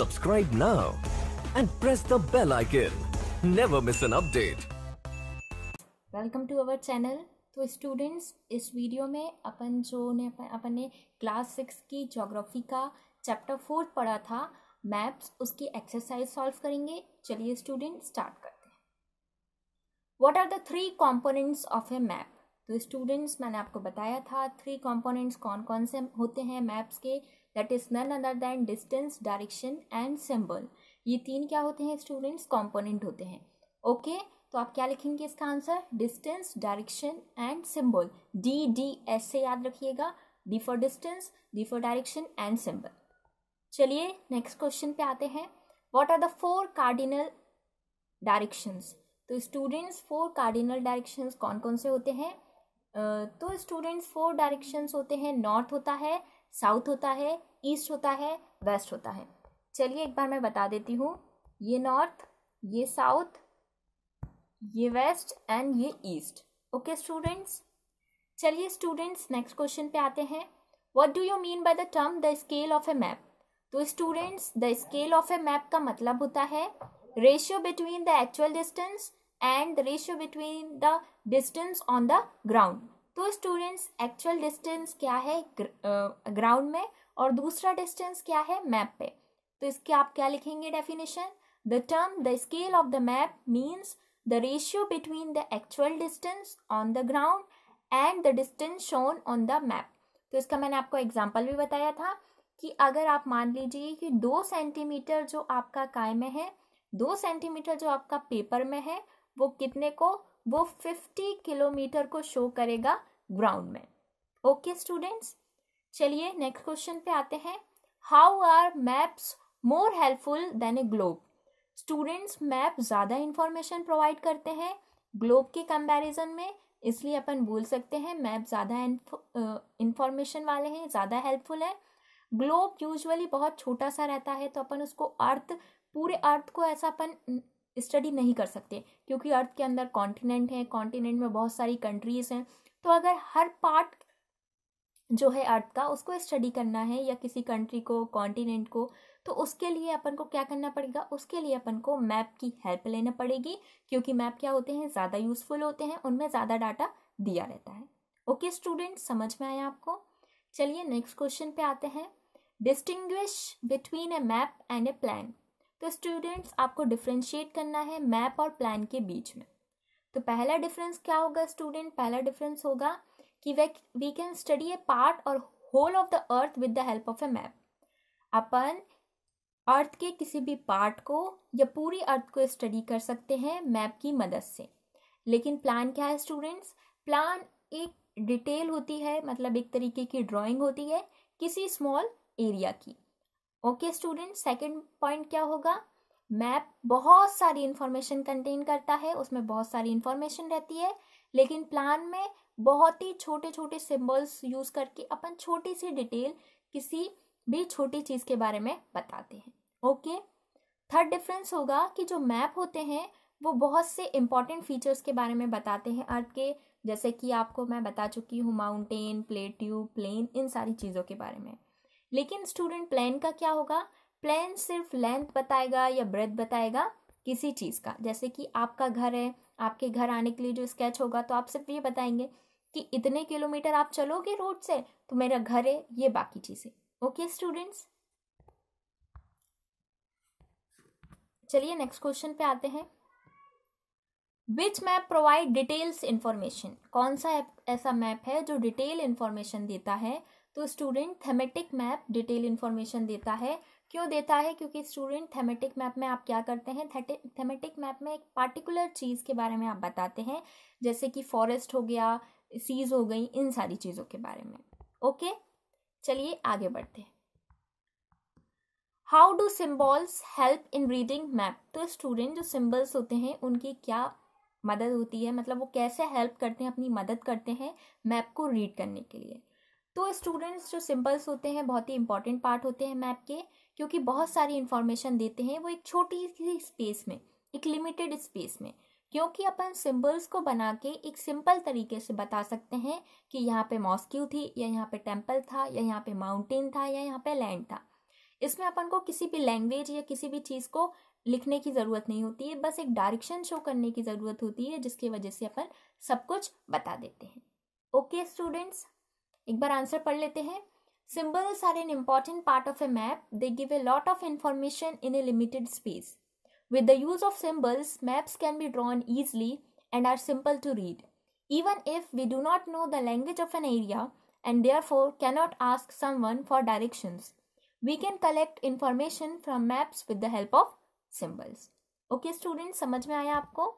Subscribe now and press the bell icon. Never miss an update. Welcome to our channel. तो students इस video में अपन जो ने अपन ने क्लास सिक्स की ज्योग्राफी का चैप्टर फोर्थ पढ़ा था मैप्स उसकी एक्सरसाइज सॉल्व करेंगे चलिए स्टूडेंट स्टार्ट करते हैं what are the three components of a map तो स्टूडेंट्स मैंने आपको बताया था थ्री कंपोनेंट्स कौन कौन से होते हैं मैप्स के that is none other than distance direction and symbol ये तीन क्या होते हैं स्टूडेंट्स कॉम्पोनेंट होते हैं ओके okay? तो आप क्या लिखेंगे इसका answer distance direction and symbol D D S से याद रखिएगा D for distance D for direction and symbol चलिए नेक्स्ट क्वेश्चन पे आते हैं what are the four cardinal directions तो स्टूडेंट्स फोर कार्डिनल डायरेक्शंस कौन कौन से होते हैं uh, तो स्टूडेंट्स फोर डायरेक्शंस होते हैं नॉर्थ होता है साउथ होता है ईस्ट होता है वेस्ट होता है चलिए एक बार मैं बता देती हूँ ये नॉर्थ ये साउथ ये वेस्ट एंड ये ईस्ट ओके स्टूडेंट्स चलिए स्टूडेंट्स नेक्स्ट क्वेश्चन पे आते हैं what do you mean by the term the scale of a map तो students the scale of a map का मतलब होता है ratio between the actual distance and the ratio between the distance on the ground तो students actual distance क्या है ground में और दूसरा डिस्टेंस क्या है मैप पे तो इसके आप क्या लिखेंगे definition the term the scale of the map means the ratio between the actual distance on the ground and the distance shown on the map तो इसका मैंने आपको एग्जाम्पल भी बताया था कि अगर आप मान लीजिए कि दो सेंटीमीटर जो आपका काय में है दो सेंटीमीटर जो आपका पेपर में है वो कितने को वो फिफ्टी किलोमीटर को शो करेगा ग्राउंड में ओके स्टूडेंट्स चलिए नेक्स्ट क्वेश्चन पे आते हैं how are maps more helpful than a globe students map ज़्यादा इंफॉर्मेशन प्रोवाइड करते हैं ग्लोब के कंपैरिजन में इसलिए अपन बोल सकते हैं मैप ज़्यादा इंफॉर्मेशन वाले हैं ज़्यादा हेल्पफुल है ग्लोब यूजुअली बहुत छोटा सा रहता है तो अपन उसको अर्थ पूरे अर्थ को ऐसा अपन स्टडी नहीं कर सकते क्योंकि अर्थ के अंदर कॉन्टिनेंट है कॉन्टिनेंट में बहुत सारी कंट्रीज़ हैं तो अगर हर पार्ट जो है अर्थ का उसको स्टडी करना है या किसी कंट्री को कॉन्टिनेंट को तो उसके लिए अपन को क्या करना पड़ेगा उसके लिए अपन को मैप की हेल्प लेना पड़ेगी क्योंकि मैप क्या होते हैं ज़्यादा यूज़फुल होते हैं उनमें ज़्यादा डाटा दिया रहता है ओके स्टूडेंट समझ में आया आपको चलिए नेक्स्ट क्वेश्चन पे आते हैं distinguish between a map and a plan तो स्टूडेंट्स आपको डिफ्रेंशिएट करना है मैप और प्लान के बीच में तो पहला डिफरेंस क्या होगा स्टूडेंट पहला डिफरेंस होगा कि वे we can study a part और whole of the earth with the help of a map अपन अर्थ के किसी भी पार्ट को या पूरी अर्थ को स्टडी कर सकते हैं मैप की मदद से लेकिन प्लान क्या है स्टूडेंट्स प्लान एक डिटेल होती है मतलब एक तरीके की ड्राइंग होती है किसी स्मॉल एरिया की ओके स्टूडेंट सेकंड पॉइंट क्या होगा मैप बहुत सारी इंफॉर्मेशन कंटेन करता है उसमें बहुत सारी इंफॉर्मेशन रहती है लेकिन प्लान में बहुत ही छोटे छोटे सिम्बल्स यूज़ करके अपन छोटी सी डिटेल किसी भी छोटी चीज़ के बारे में बताते हैं ओके थर्ड डिफरेंस होगा कि जो मैप होते हैं वो बहुत से इम्पॉर्टेंट फीचर्स के बारे में बताते हैं अर्थ के जैसे कि आपको मैं बता चुकी हूँ माउंटेन प्लेट्यू प्लेन इन सारी चीज़ों के बारे में लेकिन स्टूडेंट प्लान का क्या होगा प्लान सिर्फ लेंथ बताएगा या ब्रेथ बताएगा किसी चीज़ का जैसे कि आपका घर है आपके घर आने के लिए जो स्केच होगा तो आप सिर्फ ये बताएंगे कि इतने किलोमीटर आप चलोगे रोड से तो मेरा घर है ये बाकी चीज़ें ओके स्टूडेंट्स चलिए नेक्स्ट क्वेश्चन पे आते हैं which map provide details information कौन सा ऐसा मैप है जो डिटेल इंफॉर्मेशन देता है तो student thematic map detail information देता है क्यों देता है क्योंकि स्टूडेंट थेमेटिक मैप में आप क्या करते हैं थेमेटिक मैप में एक पार्टिकुलर चीज़ के बारे में आप बताते हैं जैसे कि फॉरेस्ट हो गया सीज हो गई इन सारी चीज़ों के बारे में ओके चलिए आगे बढ़ते हैं how do symbols help in reading map तो स्टूडेंट जो सिम्बल्स होते हैं उनकी क्या मदद होती है मतलब वो कैसे हेल्प करते हैं अपनी मदद करते हैं मैप को रीड करने के लिए तो स्टूडेंट्स जो सिम्बल्स होते हैं बहुत ही इंपॉर्टेंट पार्ट होते हैं मैप के क्योंकि बहुत सारी इन्फॉर्मेशन देते हैं वो एक छोटी सी स्पेस में एक लिमिटेड स्पेस में क्योंकि अपन सिंबल्स को बना के एक सिंपल तरीके से बता सकते हैं कि यहाँ पे मॉस्क्यू थी या यहाँ पे टेम्पल था या यहाँ पे माउंटेन था या यहाँ पे लैंड था इसमें अपन को किसी भी लैंग्वेज या किसी भी चीज़ को लिखने की ज़रूरत नहीं होती है बस एक डायरेक्शन शो करने की ज़रूरत होती है जिसकी वजह से अपन सब कुछ बता देते हैं ओके स्टूडेंट्स एक बार आंसर पढ़ लेते हैं Symbols are an important part of a map. They give a lot of information in a limited space. With the use of symbols, maps can be drawn easily and are simple to read. Even if we do not know the language of an area and therefore cannot ask someone for directions, we can collect information from maps with the help of symbols. okay, students, समझ में आया आपको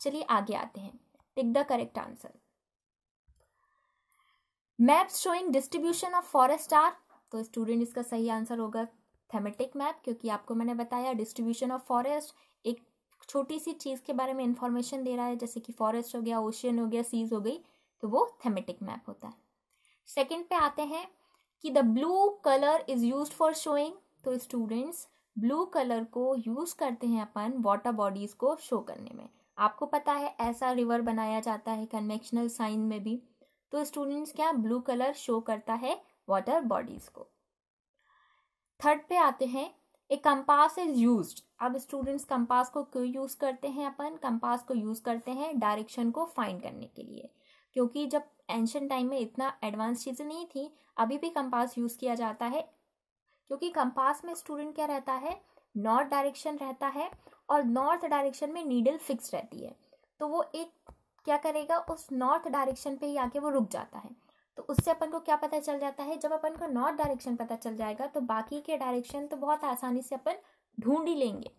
चलिए आगे आते हैं tick the correct answer. Maps showing distribution of forest are तो student इसका सही आंसर होगा थेमेटिक मैप क्योंकि आपको मैंने बताया डिस्ट्रीब्यूशन ऑफ फॉरेस्ट एक छोटी सी चीज़ के बारे में इंफॉर्मेशन दे रहा है जैसे कि फॉरेस्ट हो गया ओशियन हो गया सीज हो गई तो वो थेमेटिक मैप होता है सेकेंड पे आते हैं कि the blue colour is use for showing तो स्टूडेंट्स ब्लू कलर को यूज़ करते हैं अपन वाटर बॉडीज़ को शो करने में आपको पता है ऐसा रिवर बनाया जाता है कन्वेक्शनल साइन में भी तो स्टूडेंट्स क्या ब्लू कलर शो करता है वाटर बॉडीज को थर्ड पे आते हैं ए कंपास इज यूज अब स्टूडेंट्स कंपास को क्यों यूज करते हैं अपन कंपास को यूज करते हैं डायरेक्शन को फाइंड करने के लिए क्योंकि जब एंशंट टाइम में इतना एडवांस चीज़ें नहीं थी अभी भी कंपास यूज़ किया जाता है क्योंकि कंपास में स्टूडेंट क्या रहता है नॉर्थ डायरेक्शन रहता है और नॉर्थ डायरेक्शन में नीडल फिक्स रहती है तो वो एक क्या करेगा उस नॉर्थ डायरेक्शन पे ही आके वो रुक जाता है तो उससे अपन को क्या पता चल जाता है जब अपन को नॉर्थ डायरेक्शन पता चल जाएगा तो बाकी के डायरेक्शन तो बहुत आसानी से अपन ढूंढ ही लेंगे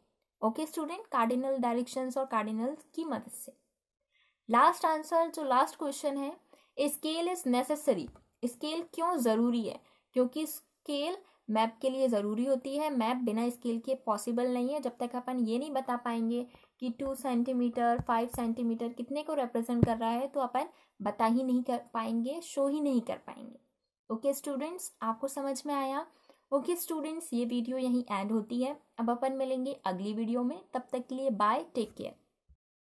ओके स्टूडेंट कार्डिनल डायरेक्शन और कार्डिनल की मदद से लास्ट आंसर जो लास्ट क्वेश्चन है स्केल इज नेसेसरी स्केल क्यों ज़रूरी है क्योंकि स्केल मैप के लिए ज़रूरी होती है मैप बिना स्केल के पॉसिबल नहीं है जब तक अपन ये नहीं बता पाएंगे कि टू सेंटीमीटर फाइव सेंटीमीटर कितने को रिप्रेजेंट कर रहा है तो अपन बता ही नहीं कर पाएंगे शो ही नहीं कर पाएंगे ओके okay, स्टूडेंट्स आपको समझ में आया ओके okay, स्टूडेंट्स ये वीडियो यहीं एंड होती है अब अपन मिलेंगे अगली वीडियो में तब तक के लिए बाय टेक केयर